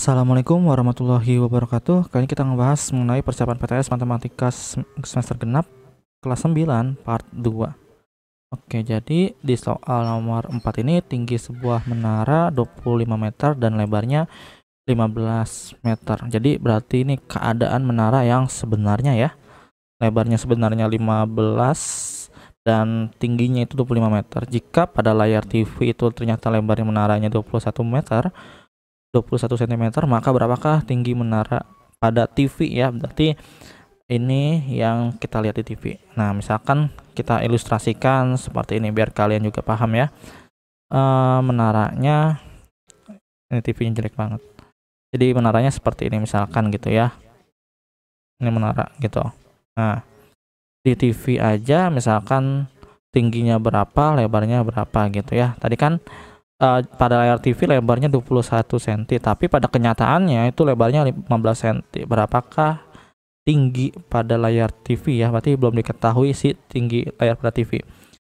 Assalamualaikum warahmatullahi wabarakatuh. Kali ini kita ngebahas mengenai persiapan PTS Matematika semester genap kelas 9 part 2. Oke, jadi di soal nomor 4 ini tinggi sebuah menara 25 meter dan lebarnya 15 meter. Jadi berarti ini keadaan menara yang sebenarnya ya. Lebarnya sebenarnya 15 dan tingginya itu 25 meter. Jika pada layar TV itu ternyata lebarnya menaranya 21 meter, 21 cm maka berapakah tinggi menara pada TV ya berarti ini yang kita lihat di TV nah misalkan kita ilustrasikan seperti ini biar kalian juga paham ya e, menaranya ini TV nya jelek banget jadi menaranya seperti ini misalkan gitu ya ini menara gitu nah di TV aja misalkan tingginya berapa lebarnya berapa gitu ya tadi kan uh, pada layar TV lebarnya 21 cm, tapi pada kenyataannya itu lebarnya 15 cm. Berapakah tinggi pada layar TV ya? Berarti belum diketahui sih tinggi layar pada TV.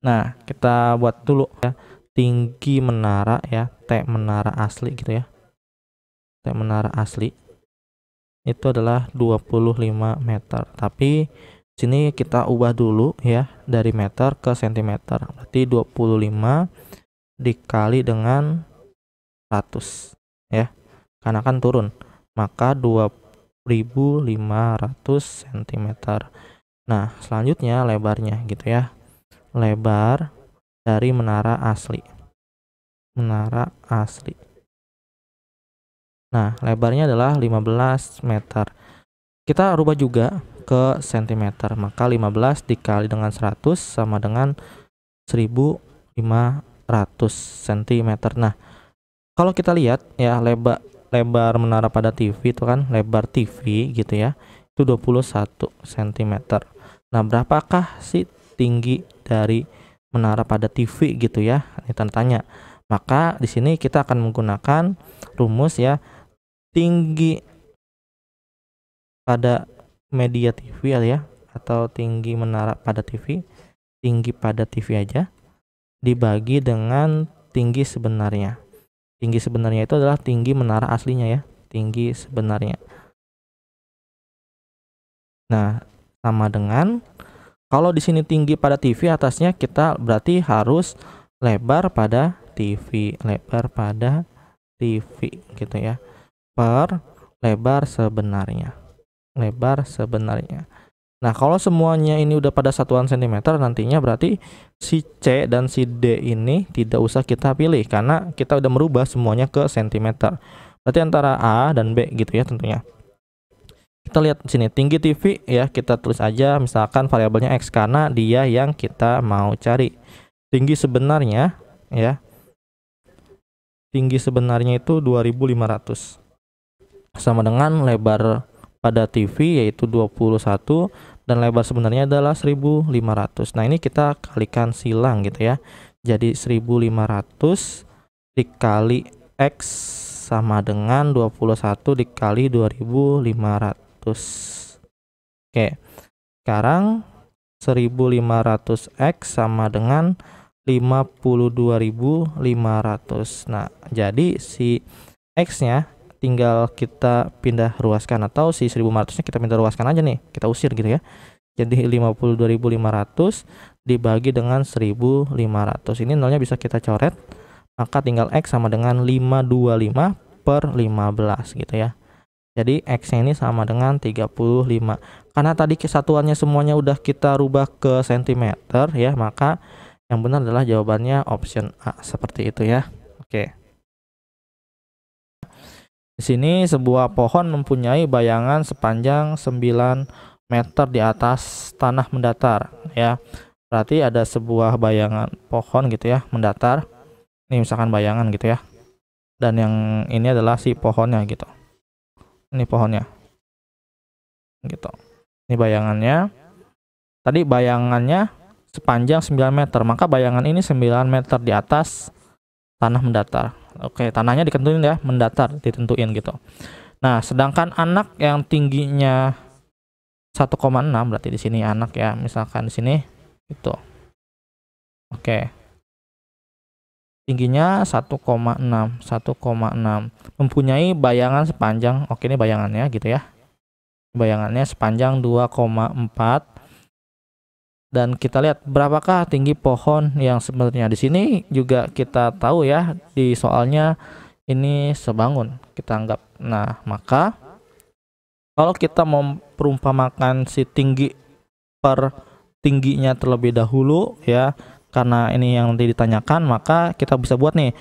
Nah, kita buat dulu ya tinggi menara ya, T menara asli gitu ya. T menara asli itu adalah 25 meter. Tapi sini kita ubah dulu ya dari meter ke sentimeter. Berarti 25 dikali dengan 100 ya karena kan turun maka 2500 cm nah selanjutnya lebarnya gitu ya lebar dari menara asli menara asli nah lebarnya adalah 15 meter kita rubah juga ke cm maka 15 dikali dengan 100 sama dengan 1500 100 cm. Nah, kalau kita lihat ya lebar lebar menara pada TV itu kan lebar TV gitu ya. Itu 21 cm. Nah, berapakah sih tinggi dari menara pada TV gitu ya? Ini tanya. Maka di sini kita akan menggunakan rumus ya tinggi pada media TV ya atau tinggi menara pada TV tinggi pada TV aja dibagi dengan tinggi sebenarnya. Tinggi sebenarnya itu adalah tinggi menara aslinya ya, tinggi sebenarnya. Nah, sama dengan kalau di sini tinggi pada TV atasnya kita berarti harus lebar pada TV, lebar pada TV gitu ya. Per lebar sebenarnya. Lebar sebenarnya. Nah, kalau semuanya ini udah pada satuan sentimeter, nantinya berarti si C dan si D ini tidak usah kita pilih karena kita udah merubah semuanya ke sentimeter. Berarti antara A dan B gitu ya tentunya. Kita lihat sini tinggi TV ya, kita tulis aja misalkan variabelnya X karena dia yang kita mau cari. Tinggi sebenarnya ya. Tinggi sebenarnya itu 2500. Sama dengan lebar pada TV yaitu 21 dan lebar sebenarnya adalah 1500. Nah, ini kita kalikan silang gitu ya. Jadi 1500 dikali X sama dengan 21 dikali 2500. Oke. Sekarang 1500X sama dengan 52.500. Nah, jadi si X-nya tinggal kita pindah ruaskan atau si 1500 nya kita pindah ruaskan aja nih kita usir gitu ya jadi 52.500 dibagi dengan 1.500 ini nolnya bisa kita coret maka tinggal X sama dengan 525 per 15 gitu ya jadi X nya ini sama dengan 35 karena tadi kesatuannya semuanya udah kita rubah ke sentimeter ya maka yang benar adalah jawabannya option A seperti itu ya oke okay. Di sini sebuah pohon mempunyai bayangan sepanjang 9 meter di atas tanah mendatar ya. Berarti ada sebuah bayangan pohon gitu ya mendatar. Ini misalkan bayangan gitu ya. Dan yang ini adalah si pohonnya gitu. Ini pohonnya. Gitu. Ini bayangannya. Tadi bayangannya sepanjang 9 meter, maka bayangan ini 9 meter di atas tanah mendatar. Oke, tanahnya ditentuin ya, mendatar ditentuin gitu. Nah, sedangkan anak yang tingginya 1,6 berarti di sini anak ya, misalkan di sini itu. Oke. Tingginya 1,6, 1,6. Mempunyai bayangan sepanjang, oke ini bayangannya gitu ya. Bayangannya sepanjang 2,4 dan kita lihat berapakah tinggi pohon yang sebenarnya di sini juga kita tahu ya di soalnya ini sebangun kita anggap nah maka kalau kita memperumpamakan si tinggi per tingginya terlebih dahulu ya karena ini yang nanti ditanyakan maka kita bisa buat nih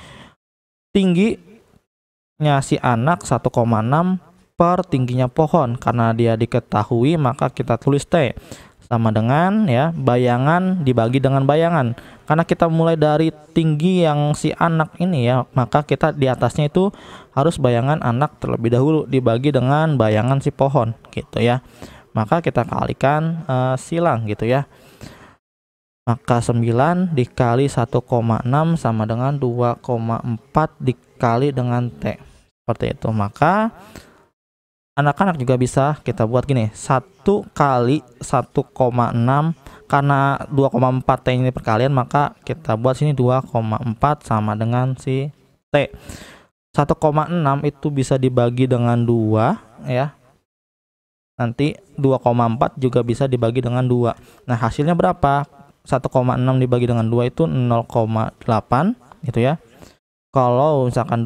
tingginya si anak 1,6 per tingginya pohon karena dia diketahui maka kita tulis T sama dengan ya bayangan dibagi dengan bayangan karena kita mulai dari tinggi yang si anak ini ya maka kita di atasnya itu harus bayangan anak terlebih dahulu dibagi dengan bayangan si pohon gitu ya maka kita kalikan uh, silang gitu ya maka 9 dikali 1,6 sama dengan 2,4 dikali dengan T seperti itu maka anak-anak juga bisa kita buat gini satu kali 1,6 karena 2,4 T ini perkalian maka kita buat sini 2,4 sama dengan si T 1,6 itu bisa dibagi dengan 2 ya nanti 2,4 juga bisa dibagi dengan 2 nah hasilnya berapa 1,6 dibagi dengan 2 itu 0,8 itu ya kalau misalkan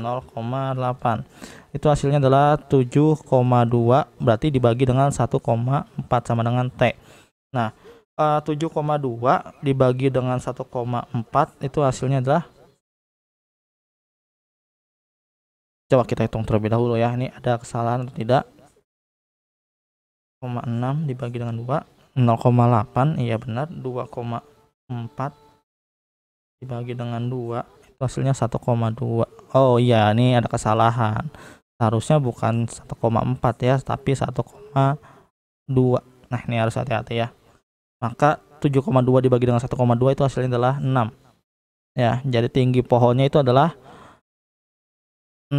0,8 itu hasilnya adalah 7,2 berarti dibagi dengan 1,4 sama dengan T nah 7,2 eh, dibagi dengan 1,4 itu hasilnya adalah coba kita hitung terlebih dahulu ya ini ada kesalahan atau tidak 0,6 dibagi dengan 2 0,8 iya benar 2,4 dibagi dengan 2 hasilnya 1,2 oh iya ini ada kesalahan harusnya bukan 1,4 ya tapi 1,2 nah ini harus hati-hati ya maka 7,2 dibagi dengan 1,2 itu hasilnya adalah 6 ya jadi tinggi pohonnya itu adalah 6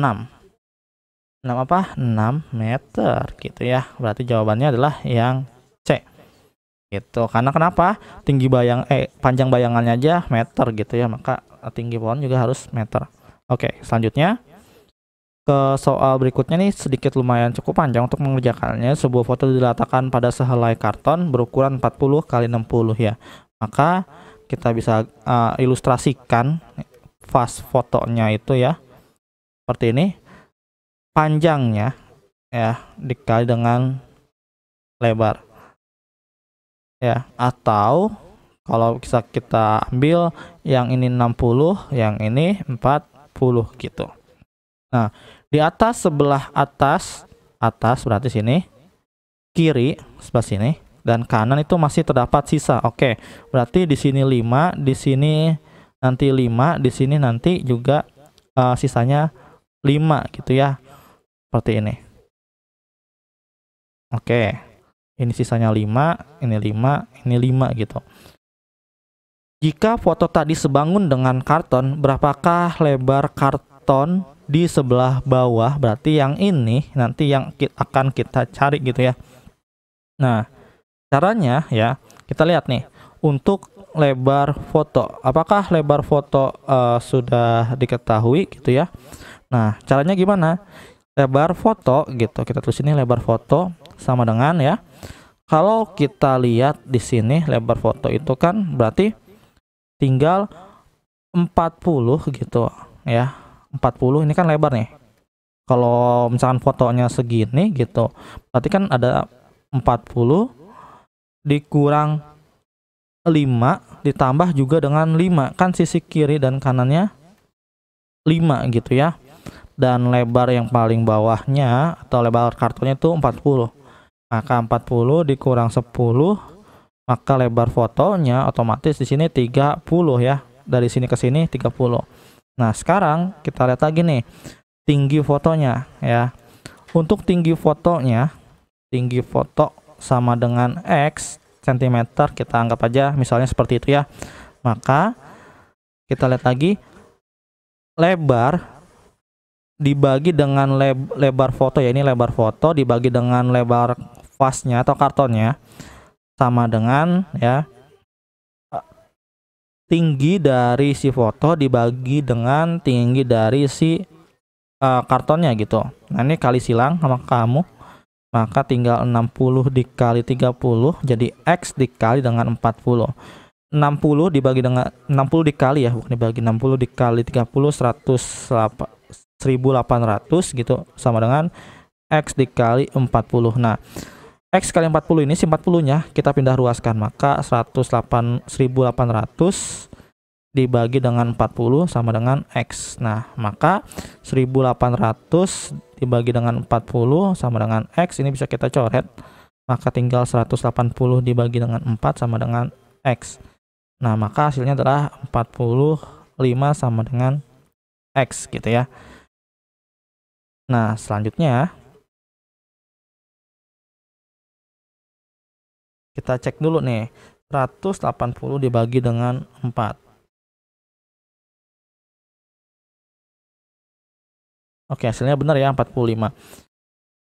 6 apa? 6 meter gitu ya berarti jawabannya adalah yang C gitu karena kenapa tinggi bayang eh panjang bayangannya aja meter gitu ya maka tinggi pohon juga harus meter. Oke, okay, selanjutnya ke soal berikutnya nih sedikit lumayan cukup panjang untuk mengerjakannya. Sebuah foto diletakkan pada sehelai karton berukuran 40 kali 60 ya. Maka kita bisa uh, ilustrasikan fast fotonya itu ya. Seperti ini. Panjangnya ya dikali dengan lebar. Ya, atau kalau bisa kita ambil yang ini 60, yang ini 40 gitu. Nah, di atas sebelah atas, atas berarti sini, kiri sebelah sini dan kanan itu masih terdapat sisa. Oke, berarti di sini 5, di sini nanti 5, di sini nanti juga uh, sisanya 5 gitu ya. Seperti ini. Oke. Ini sisanya 5, ini 5, ini 5 gitu. Jika foto tadi sebangun dengan karton, berapakah lebar karton di sebelah bawah? Berarti yang ini nanti yang kita, akan kita cari gitu ya. Nah, caranya ya, kita lihat nih. Untuk lebar foto, apakah lebar foto uh, sudah diketahui gitu ya? Nah, caranya gimana? Lebar foto gitu. Kita tulis ini lebar foto sama dengan ya. Kalau kita lihat di sini lebar foto itu kan berarti tinggal 40 gitu ya 40 ini kan lebar nih kalau misalkan fotonya segini gitu berarti kan ada 40 dikurang 5 ditambah juga dengan 5 kan sisi kiri dan kanannya 5 gitu ya dan lebar yang paling bawahnya atau lebar kartunya itu 40 maka 40 dikurang 10 maka lebar fotonya otomatis di sini 30 ya dari sini ke sini 30 nah sekarang kita lihat lagi nih tinggi fotonya ya untuk tinggi fotonya tinggi foto sama dengan X cm kita anggap aja misalnya seperti itu ya maka kita lihat lagi lebar dibagi dengan lebar foto ya ini lebar foto dibagi dengan lebar vasnya atau kartonnya sama dengan ya tinggi dari si foto dibagi dengan tinggi dari si uh, kartonnya gitu. Nah, ini kali silang sama kamu. Maka tinggal 60 dikali 30 jadi X dikali dengan 40. 60 dibagi dengan 60 dikali ya, bukan dibagi 60 dikali 30 100 1800 gitu sama dengan X dikali 40. Nah, X kali 40 ini si 40-nya kita pindah ruaskan. Maka 108, 1800 dibagi dengan 40 sama dengan X. Nah, maka 1800 dibagi dengan 40 sama dengan X. Ini bisa kita coret. Maka tinggal 180 dibagi dengan 4 sama dengan X. Nah, maka hasilnya adalah 45 sama dengan X gitu ya. Nah, selanjutnya Kita cek dulu nih. 180 dibagi dengan 4. Oke, hasilnya benar ya 45.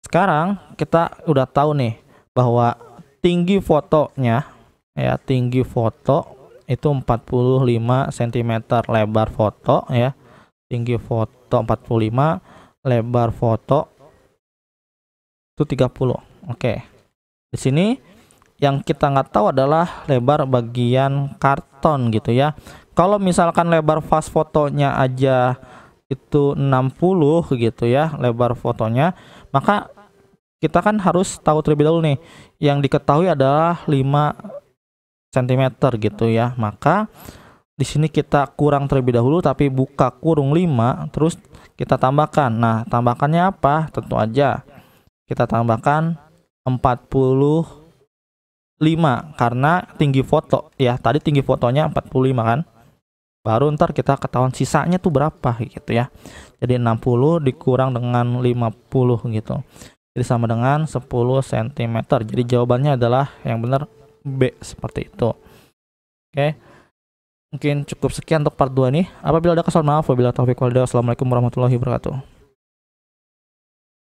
Sekarang kita udah tahu nih bahwa tinggi fotonya ya, tinggi foto itu 45 cm lebar foto ya. Tinggi foto 45, lebar foto itu 30. Oke. Di sini yang kita nggak tahu adalah lebar bagian karton gitu ya kalau misalkan lebar fast fotonya aja itu 60 gitu ya lebar fotonya maka kita kan harus tahu terlebih dahulu nih yang diketahui adalah 5 cm gitu ya maka di sini kita kurang terlebih dahulu tapi buka kurung 5 terus kita tambahkan nah tambahkannya apa tentu aja kita tambahkan 40 5 karena tinggi foto ya tadi tinggi fotonya 45 kan baru ntar kita ketahuan sisanya tuh berapa gitu ya jadi 60 dikurang dengan 50 gitu jadi sama dengan 10 cm jadi jawabannya adalah yang benar B seperti itu oke mungkin cukup sekian untuk part 2 nih apabila ada kesalahan maaf wabillahi taufiq wal Assalamualaikum warahmatullahi wabarakatuh